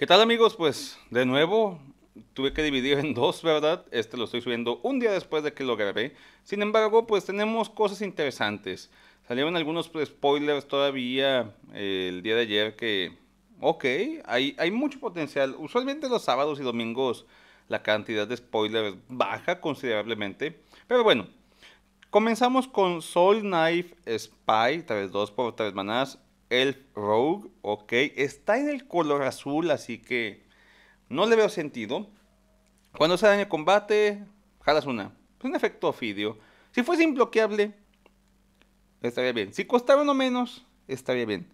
¿Qué tal amigos? Pues de nuevo tuve que dividir en dos, ¿verdad? Este lo estoy subiendo un día después de que lo grabé. Sin embargo, pues tenemos cosas interesantes. Salieron algunos pues, spoilers todavía eh, el día de ayer que, ok, hay, hay mucho potencial. Usualmente los sábados y domingos la cantidad de spoilers baja considerablemente. Pero bueno, comenzamos con Soul Knife Spy, tal vez dos por tres manás. Elf Rogue, ok. Está en el color azul, así que no le veo sentido. Cuando se daña combate, jalas una. Es un efecto ofidio. Si fuese imbloqueable, estaría bien. Si costara uno menos, estaría bien.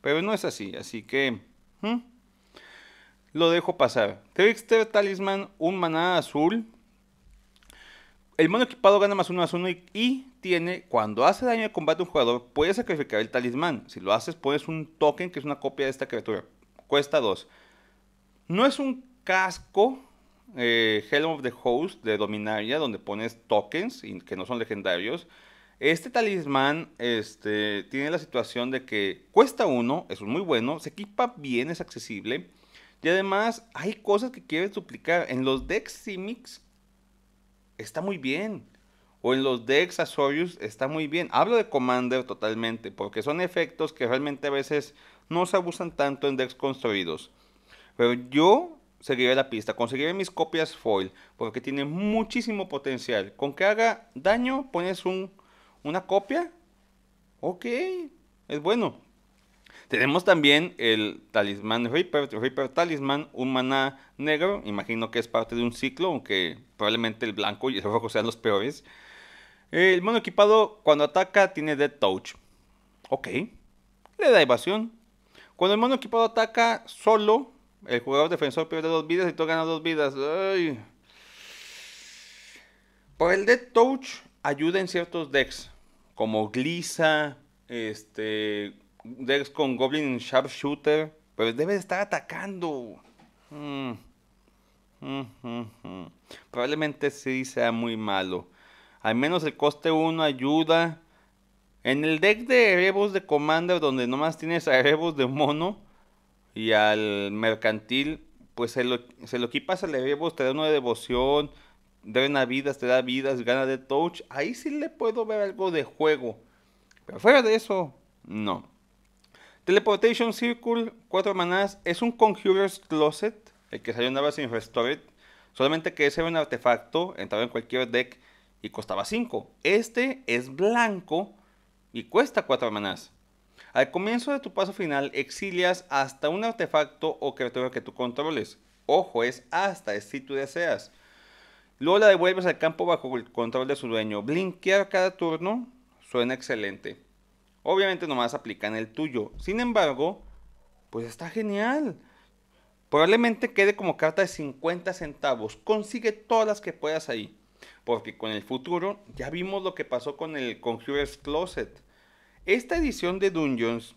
Pero no es así, así que... Lo dejo pasar. Trickster Talisman, un maná azul. El mono equipado gana más uno más uno y tiene, cuando hace daño de combate a un jugador, puede sacrificar el talismán. Si lo haces, pones un token que es una copia de esta criatura. Cuesta 2. No es un casco eh, Helm of the Host de Dominaria, donde pones tokens que no son legendarios. Este talismán este, tiene la situación de que cuesta 1, es muy bueno, se equipa bien, es accesible. Y además hay cosas que quieres duplicar. En los decks Simix está muy bien o en los decks Asorius está muy bien. Hablo de Commander totalmente, porque son efectos que realmente a veces no se abusan tanto en decks construidos. Pero yo seguiré la pista, conseguiré mis copias foil, porque tiene muchísimo potencial. Con que haga daño, pones un, una copia. Ok, es bueno. Tenemos también el talismán Reaper, Reaper Talisman, un maná negro, imagino que es parte de un ciclo, aunque probablemente el blanco y el rojo sean los peores. El mono equipado cuando ataca tiene Dead Touch. Ok, le da evasión. Cuando el mono equipado ataca solo, el jugador defensor pierde dos vidas y tú ganas dos vidas. Ay. Por el Dead Touch ayuda en ciertos decks, como Glisa, este, Decks con Goblin Sharpshooter. Pero debe de estar atacando. Mm. Mm, mm, Probablemente sí sea muy malo. Al menos el coste 1 ayuda. En el deck de Erebus de Commander, donde nomás tienes a Erebus de mono y al mercantil, pues se lo, se lo equipas al Erebus te da una devoción, deben vidas, te da vidas, gana de touch. Ahí sí le puedo ver algo de juego. Pero fuera de eso, no. Teleportation Circle, 4 manás, es un Conjurer's Closet, el que salió en sin sin solamente que ese era un artefacto, entraba en cualquier deck y costaba 5. Este es blanco y cuesta 4 manás Al comienzo de tu paso final exilias hasta un artefacto o criatura que tú controles. Ojo, es hasta, es si tú deseas. Luego la devuelves al campo bajo el control de su dueño. Blinkear cada turno suena excelente. Obviamente nomás en el tuyo. Sin embargo, pues está genial. Probablemente quede como carta de 50 centavos. Consigue todas las que puedas ahí. Porque con el futuro ya vimos lo que pasó con el Conjurer's Closet. Esta edición de Dungeons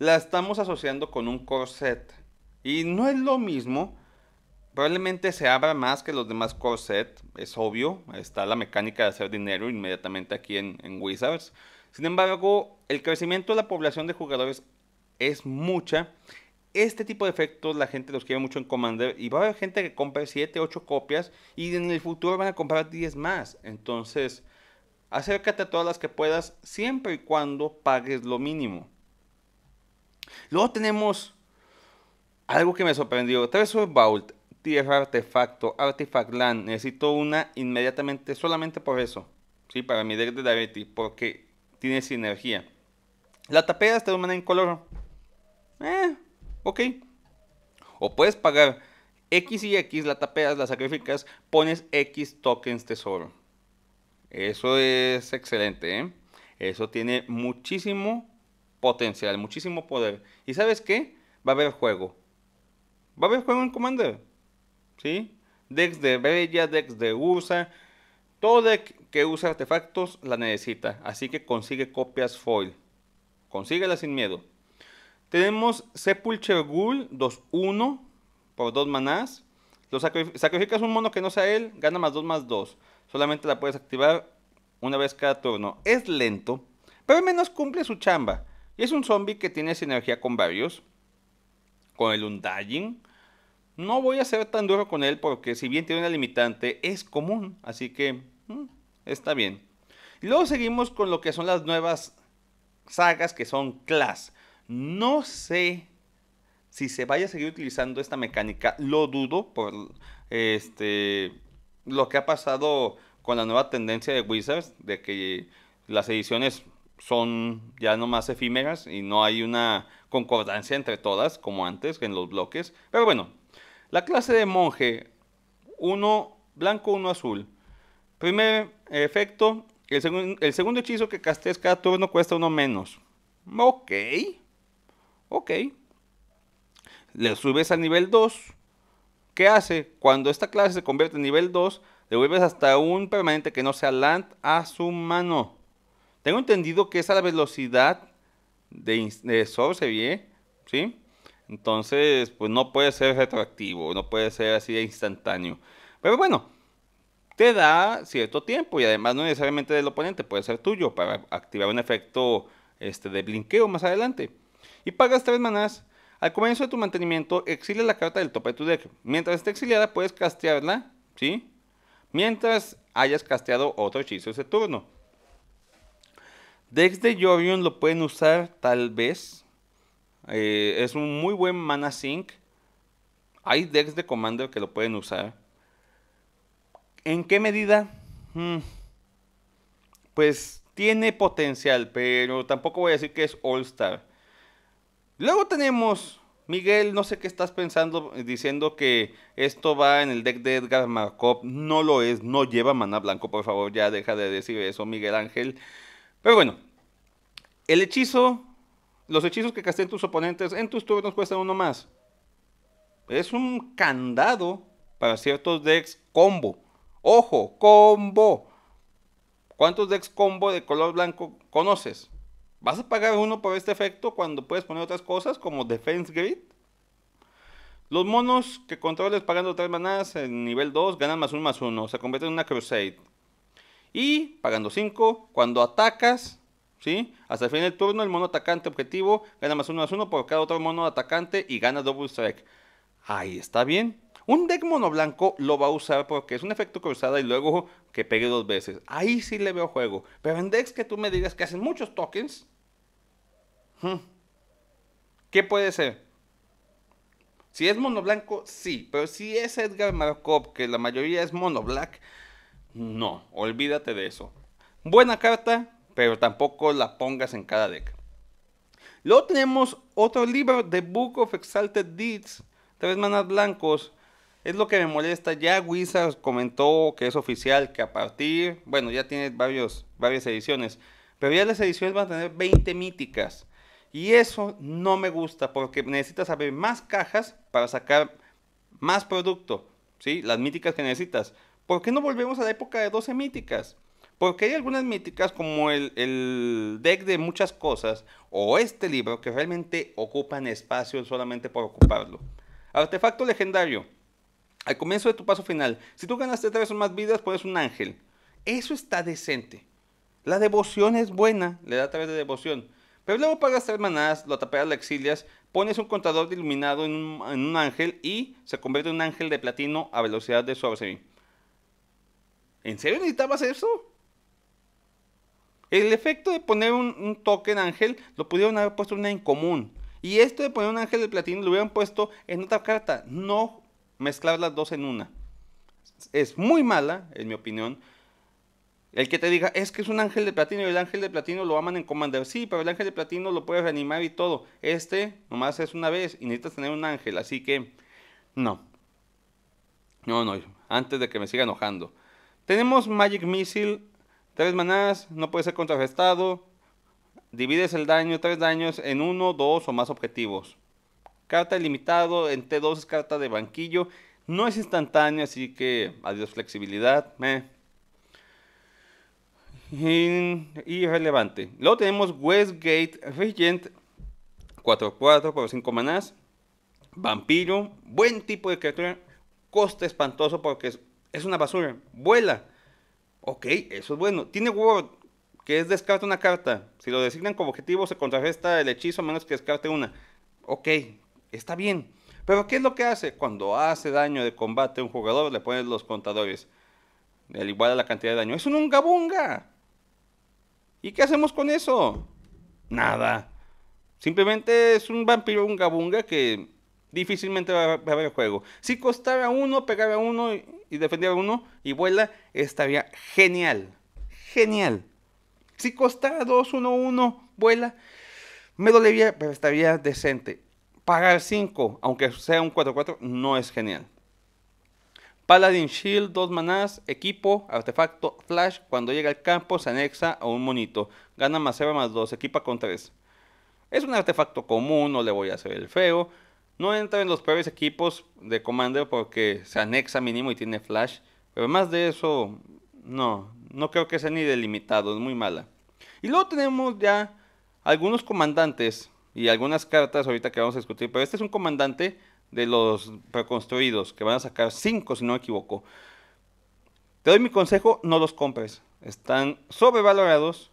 la estamos asociando con un corset. Y no es lo mismo. Probablemente se abra más que los demás corset. Es obvio. Está la mecánica de hacer dinero inmediatamente aquí en Wizards. Sin embargo, el crecimiento de la población de jugadores es mucha. Este tipo de efectos la gente los quiere mucho en Commander y va a haber gente que compre 7, 8 copias y en el futuro van a comprar 10 más. Entonces, acércate a todas las que puedas siempre y cuando pagues lo mínimo. Luego tenemos algo que me sorprendió. Treasure Vault, Tierra Artefacto, Artifact Land. Necesito una inmediatamente solamente por eso. Sí, para mi deck de Daviti, Porque tiene sinergia. La tapeas te en color. Eh, ok. O puedes pagar X y X, la tapeas, la sacrificas, pones X tokens tesoro. Eso es excelente, ¿eh? Eso tiene muchísimo potencial, muchísimo poder. ¿Y sabes qué? Va a haber juego. Va a haber juego en Commander. ¿Sí? Dex de Bella, dex de Ursa, todo deck que usa artefactos la necesita, así que consigue copias foil. Consíguela sin miedo. Tenemos Sepulcher Ghoul 2-1 por 2 manás. Lo sacrificas un mono que no sea él, gana más 2 más 2. Solamente la puedes activar una vez cada turno. Es lento, pero al menos cumple su chamba. Y es un zombie que tiene sinergia con varios. Con el Undying, no voy a ser tan duro con él porque si bien tiene una limitante, es común, así que mm, está bien. Y luego seguimos con lo que son las nuevas sagas que son class No sé si se vaya a seguir utilizando esta mecánica, lo dudo por este lo que ha pasado con la nueva tendencia de Wizards de que las ediciones son ya no más efímeras y no hay una concordancia entre todas como antes en los bloques. Pero bueno, la clase de monje, uno blanco, uno azul. Primer efecto, el, segundo hechizo que castes cada turno cuesta uno menos. Ok, ok. Le subes al nivel 2. ¿Qué hace? Cuando esta clase se convierte en nivel 2, devuelves hasta un permanente que no sea land a su mano. Tengo entendido que es a la velocidad de, de Sorcery, ¿eh? ¿Sí? Entonces, pues no puede ser retroactivo, no puede ser así de instantáneo. Pero bueno, te da cierto tiempo y además no necesariamente del oponente, puede ser tuyo para activar un efecto este, de blinqueo más adelante. Y pagas tres manás. Al comienzo de tu mantenimiento, exilia la carta del tope de tu deck. Mientras esté exiliada, puedes castearla, ¿sí? Mientras hayas casteado otro hechizo ese turno. Decks de Jorion lo pueden usar tal vez eh, es un muy buen mana sync. Hay decks de comando que lo pueden usar. ¿En qué medida? Hmm. Pues tiene potencial, pero tampoco voy a decir que es All Star. Luego tenemos, Miguel, no sé qué estás pensando diciendo que esto va en el deck de Edgar Markov. No lo es, no lleva Mana blanco, por favor, ya deja de decir eso, Miguel Ángel. Pero bueno, el hechizo los hechizos que casten tus oponentes en tus turnos cuestan uno más. Es un candado para ciertos decks combo. Ojo, combo. ¿Cuántos decks combo de color blanco conoces? ¿Vas a pagar uno por este efecto cuando puedes poner otras cosas como Defense Grid? Los monos que controles pagando 3 manadas en nivel 2 ganan más 1 más 1, se convierte en una Crusade. Y pagando 5, cuando atacas, hasta el fin del turno, el mono atacante objetivo gana más uno más uno por cada otro mono atacante y gana Double Strike. Ahí está bien. Un deck mono blanco lo va a usar porque es un efecto cruzada y luego que pegue dos veces. Ahí sí le veo juego. Pero en decks que tú me digas que hacen muchos tokens, hmm, ¿qué puede ser? Si es mono blanco, sí. Pero si es Edgar Markov, que la mayoría es mono black, no. Olvídate de eso. Buena carta, pero tampoco la pongas en cada deck. Luego tenemos otro libro, de Book of Exalted Deeds, Tres Manas Blancos. Es lo que me molesta. Ya Wizards comentó que es oficial, que a partir, bueno, ya tiene varios, varias ediciones, pero ya las ediciones van a tener 20 míticas. Y eso no me gusta porque necesitas abrir más cajas para sacar más producto, ¿sí? Las míticas que necesitas. ¿Por qué no volvemos a la época de 12 míticas? Porque hay algunas míticas como el, deck de muchas cosas o este libro que realmente ocupan espacio solamente por ocuparlo. Artefacto legendario. Al comienzo de tu paso final, si tú ganaste tres o más vidas, pones un ángel. Eso está decente. La devoción es buena, le da través de devoción. Pero luego pagas tres manadas, lo a la exilias, pones un contador de iluminado en un, ángel y se convierte en un ángel de platino a velocidad de su ¿En serio necesitabas eso? El efecto de poner un, token ángel lo pudieron haber puesto una en común. Y esto de poner un ángel de platino lo hubieran puesto en otra carta. No mezclar las dos en una. Es muy mala, en mi opinión. El que te diga, es que es un ángel de platino y el ángel de platino lo aman en Commander. Sí, pero el ángel de platino lo puedes reanimar y todo. Este nomás es una vez y necesitas tener un ángel. Así que, no. No, no, antes de que me siga enojando. Tenemos Magic Missile Tres manás, no puede ser contrarrestado. Divides el daño, tres daños, en uno, dos o más objetivos. Carta limitado, en T2 es carta de banquillo. No es instantáneo, así que adiós flexibilidad. Y Irrelevante. Luego tenemos Westgate Regent, 4-4 por 5 manás. Vampiro, buen tipo de criatura. Coste espantoso porque es una basura. Vuela. Ok, eso es bueno. Tiene Word, que es descarta una carta. Si lo designan como objetivo, se contrarresta el hechizo a menos que descarte una. Ok, está bien. Pero ¿qué es lo que hace? Cuando hace daño de combate a un jugador, le pones los contadores. Al igual a la cantidad de daño. ¡Es un ungabunga! ¿Y qué hacemos con eso? Nada. Simplemente es un vampiro ungabunga que difícilmente va a, haber juego. Si costara uno, a uno y, y defendía uno y vuela, estaría genial. Genial. Si costara 2, 1, 1, vuela, me dolería, pero estaría decente. Pagar 5, aunque sea un 4-4, no es genial. Paladin Shield, dos manás, equipo, artefacto, flash. Cuando llega al campo se anexa a un monito. Gana más 0 más 2, equipa con 3. Es un artefacto común, no le voy a hacer el feo. No entra en los peores equipos de Commander porque se anexa mínimo y tiene Flash. Pero más de eso, no. No creo que sea ni delimitado, es muy mala. Y luego tenemos ya algunos comandantes y algunas cartas ahorita que vamos a discutir. Pero este es un comandante de los reconstruidos, que van a sacar 5 si no me equivoco. Te doy mi consejo, no los compres. Están sobrevalorados.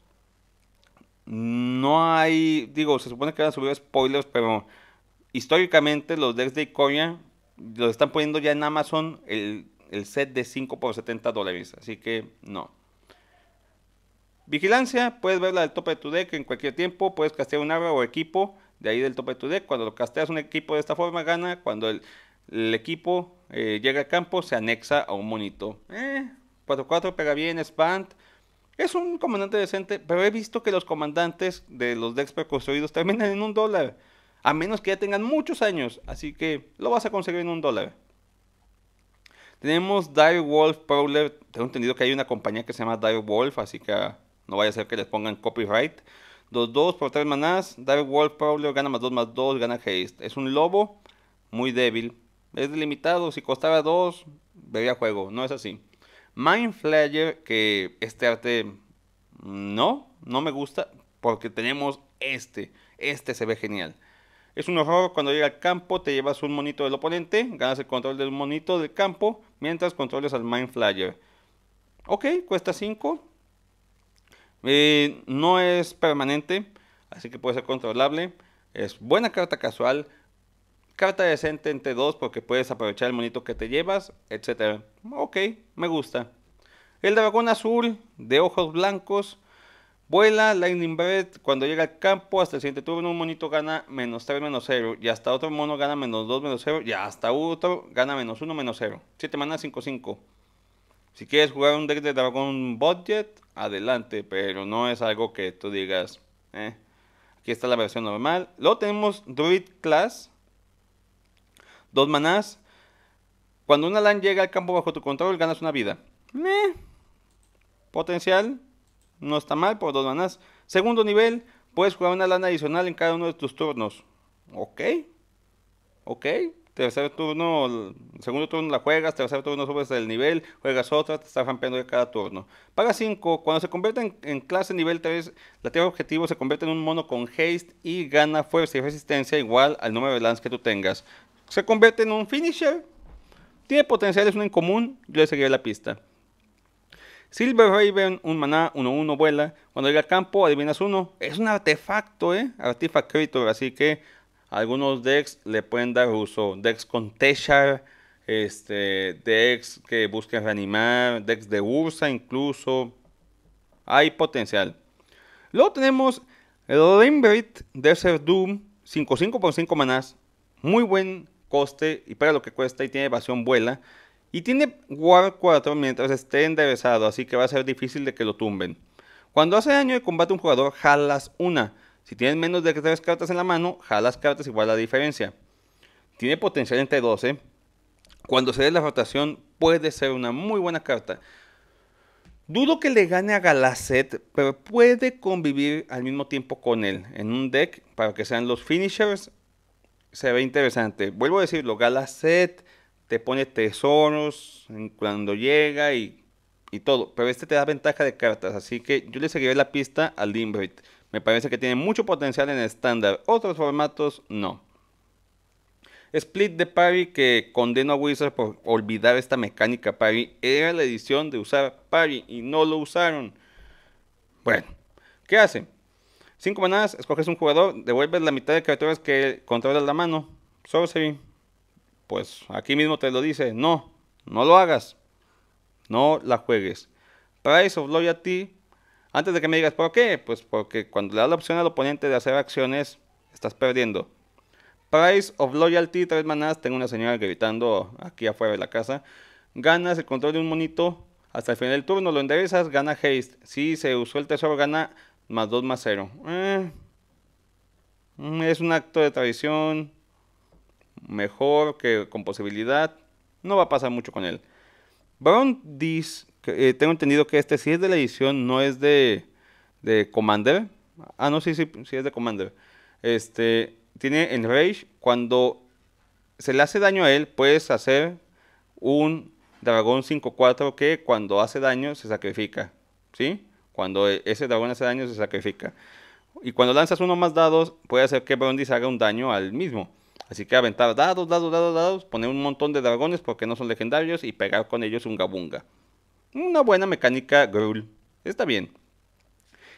No hay, digo, se supone que van a subir spoilers, pero históricamente los decks de Ikoria los están poniendo ya en Amazon el, set de 5 por 70 dólares. Así que no. Vigilancia, puedes verla del tope de tu deck en cualquier tiempo, puedes castear un arma o equipo de ahí del tope de tu deck. Cuando lo casteas un equipo de esta forma gana, cuando el, equipo eh, llega al campo se anexa a un monito. Eh, 4-4 pega bien, Spant, Es un comandante decente, pero he visto que los comandantes de los decks preconstruidos terminan en un dólar. A menos que ya tengan muchos años. Así que lo vas a conseguir en un dólar. Tenemos Dire Wolf Prowler. Tengo entendido que hay una compañía que se llama Dire Wolf. Así que ah, no vaya a ser que les pongan copyright. 2-2 por 3 manás. Dire Wolf Prowler gana más 2 más 2. Gana haste. Es un lobo muy débil. Es delimitado. Si costaba 2, vería juego. No es así. Mind Flayer, que este arte no, no me gusta porque tenemos este. Este se ve genial. Es un horror cuando llega al campo, te llevas un monito del oponente, ganas el control del monito del campo, mientras controles al Mind Flyer. Ok, cuesta 5. Eh, no es permanente, así que puede ser controlable. Es buena carta casual. Carta decente entre dos porque puedes aprovechar el monito que te llevas, etc. Ok, me gusta. El dragón azul de ojos blancos Vuela Lightning Bread cuando llega al campo. Hasta el siguiente turno, un monito gana menos 3 menos 0. Y hasta otro mono gana menos 2 menos 0. Y hasta otro gana menos 1 menos 0. 7 manas 5 5. Si quieres jugar un deck de dragón Budget, adelante. Pero no es algo que tú digas. Eh. Aquí está la versión normal. Luego tenemos Druid Class. 2 manas. Cuando una LAN llega al campo bajo tu control, ganas una vida. Eh. Potencial no está mal por dos manas Segundo nivel, puedes jugar una lana adicional en cada uno de tus turnos. Ok. Ok. Tercer turno, segundo turno la juegas, tercer turno subes el nivel, juegas otra, te estás rampeando de cada turno. Paga 5. Cuando se convierte en, clase nivel 3, la tierra objetivo se convierte en un mono con haste y gana fuerza y resistencia igual al número de lands que tú tengas. Se convierte en un finisher. Tiene potencial, es un incomún, yo le seguiré la pista. Silver Raven, un maná 1-1 vuela. Cuando llega al campo, adivinas uno. Es un artefacto, ¿eh? Artifact Creator, así que algunos decks le pueden dar uso. Decks con Teshar, este, decks que busquen reanimar, decks de Ursa incluso. Hay potencial. Luego tenemos Limberit Desert Doom, 5-5 por 5 manás. Muy buen coste y para lo que cuesta y tiene evasión vuela. Y tiene Guard 4 mientras esté enderezado, así que va a ser difícil de que lo tumben. Cuando hace daño de combate un jugador, jalas una. Si tienes menos de 3 cartas en la mano, jalas cartas igual la diferencia. Tiene potencial entre 12. ¿eh? Cuando se dé la rotación, puede ser una muy buena carta. Dudo que le gane a Galacet, pero puede convivir al mismo tiempo con él en un deck para que sean los finishers. Se ve interesante. Vuelvo a decirlo, Galacet te pone tesoros cuando llega y, y, todo. Pero este te da ventaja de cartas, así que yo le seguiré la pista al Limbright. Me parece que tiene mucho potencial en estándar, otros formatos no. Split de Parry que condeno a Wizard por olvidar esta mecánica Parry. Era la edición de usar Parry y no lo usaron. Bueno, ¿qué hace? 5 manadas, escoges un jugador, devuelves la mitad de criaturas que controlas la mano. Sorcery pues aquí mismo te lo dice, no, no lo hagas, no la juegues. Price of Loyalty, antes de que me digas, ¿por qué? Pues porque cuando le das la opción al oponente de hacer acciones, estás perdiendo. Price of Loyalty, tres manadas. tengo una señora gritando aquí afuera de la casa. Ganas el control de un monito hasta el final del turno, lo enderezas, gana haste. Si se usó el tesoro, gana más dos más 0. Eh, mm, es un acto de traición mejor, que con posibilidad. No va a pasar mucho con él. Brown que eh, tengo entendido que este sí es de la edición, no es de, Commander. Ah, no, sí, sí, es de Commander. Este, tiene en Rage, cuando se le hace daño a él, puedes hacer un dragón 5-4 que cuando hace daño se sacrifica. ¿Sí? Cuando e, ese dragón hace daño se sacrifica. Y cuando lanzas uno más dados, puede hacer que Brondis haga un daño al mismo. Así que aventar dados, dados, dados, dados, poner un montón de dragones porque no son legendarios y pegar con ellos un gabunga. Una buena mecánica Gruul. Está bien.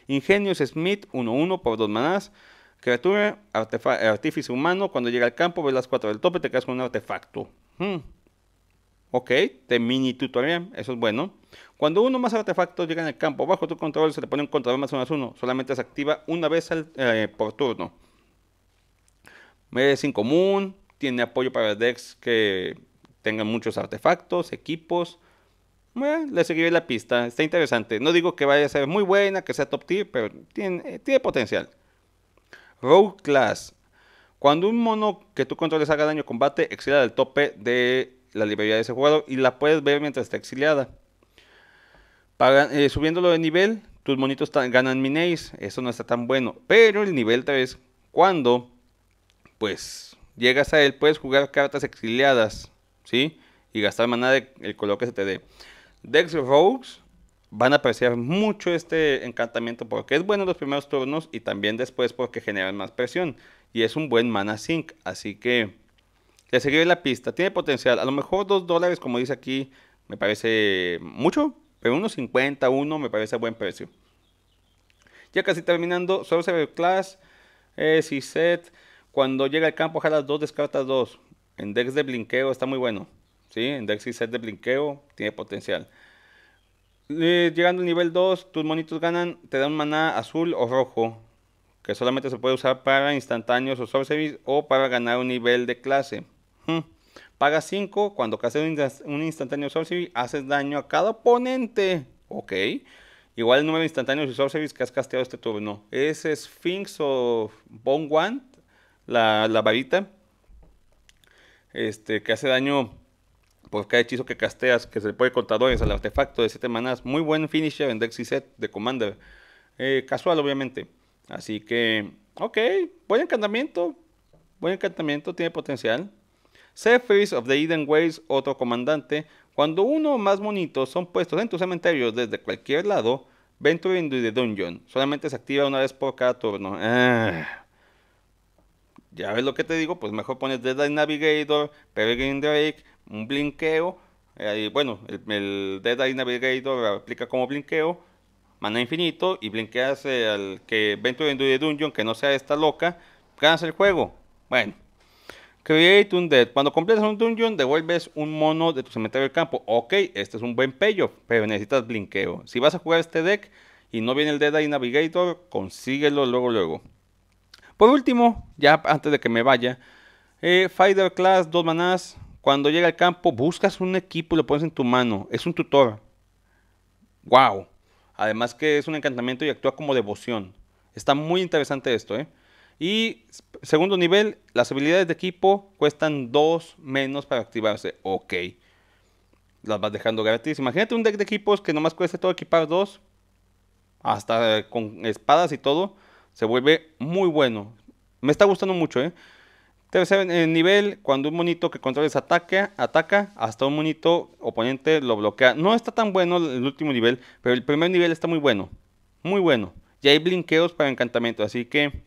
ingenios Smith 1-1 por dos manás. Criatura, artífice humano. Cuando llega al campo, ves las cuatro del tope, te quedas con un artefacto. Hmm. Ok, de mini tutorial, eso es bueno. Cuando uno más artefactos en el campo bajo tu control, se le pone un control más uno más uno. Solamente se activa una vez eh, por turno es incomún, tiene apoyo para decks que tengan muchos artefactos, equipos. Bueno, le seguiré la pista, está interesante. No digo que vaya a ser muy buena, que sea top tier, pero tiene, eh, potencial. Rogue Class. Cuando un mono que tú controles haga daño combate, exila del tope de la librería de ese jugador y la puedes ver mientras está exiliada. Para, eh, subiéndolo de nivel, tus monitos ganan minéis. Eso no está tan bueno. Pero el nivel 3, cuando pues llegas a él, puedes jugar cartas exiliadas, ¿sí? Y gastar maná del el color que se te dé. Dex Rogues van a apreciar mucho este encantamiento porque es bueno en los primeros turnos y también después porque generan más presión. Y es un buen mana sync, así que le seguir la pista. Tiene potencial, a lo mejor 2 dólares, como dice aquí, me parece mucho, pero unos 50, me parece buen precio. Ya casi terminando, Sorcerer Class, eh, si set cuando llega al campo, jala dos, descartas dos. En decks de blinqueo está muy bueno. ¿sí? En y set de blinqueo tiene potencial. Eh, llegando al nivel 2, tus monitos ganan, te dan maná azul o rojo. Que solamente se puede usar para instantáneos o sorceries o para ganar un nivel de clase. Paga 5, cuando haces un, instantáneo sorcery, haces daño a cada oponente. Ok. Igual el número de instantáneos y sorceries que has casteado este turno. Es Sphinx o Bone One la, varita. Este, que hace daño por pues, cada hechizo que casteas, que se le puede contadores al artefacto de 7 manas Muy buen finisher en Dexy Set de Commander. Eh, casual, obviamente. Así que, ok, buen encantamiento. Buen encantamiento, tiene potencial. Sephiris of the Eden Ways, otro comandante. Cuando uno o más monitos son puestos en tu cementerio desde cualquier lado, Venturing into the Dungeon. Solamente se activa una vez por cada turno. Ah ya ves lo que te digo, pues mejor pones Deadline Navigator, Peregrine Drake, un blinqueo. Eh, bueno, el, el, Eye Navigator aplica como blinqueo, mana infinito y blinqueas al que Venture de Dungeon, que no sea esta loca, ganas el juego. Bueno, Create un Dead. Cuando completas un dungeon, devuelves un mono de tu cementerio del campo. Ok, este es un buen payoff, pero necesitas blinqueo. Si vas a jugar este deck y no viene el Eye Navigator, consíguelo luego, luego. Por último, ya antes de que me vaya, eh, Fighter Class, dos manás. Cuando llega al campo, buscas un equipo y lo pones en tu mano. Es un tutor. ¡Wow! Además que es un encantamiento y actúa como devoción. Está muy interesante esto, ¿eh? Y segundo nivel, las habilidades de equipo cuestan Dos menos para activarse. Ok. Las vas dejando gratis. Imagínate un deck de equipos que nomás cuesta todo equipar dos Hasta con espadas y todo se vuelve muy bueno. Me está gustando mucho, ¿eh? el nivel, cuando un monito que controles ataca, ataca, hasta un monito oponente lo bloquea. No está tan bueno el último nivel, pero el primer nivel está muy bueno. Muy bueno. Y hay blinqueos para encantamiento, así que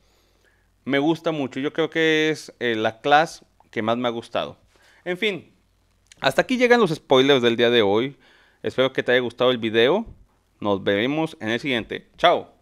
me gusta mucho. Yo creo que es eh, la clase que más me ha gustado. En fin, hasta aquí llegan los spoilers del día de hoy. Espero que te haya gustado el video. Nos veremos en el siguiente. Chao.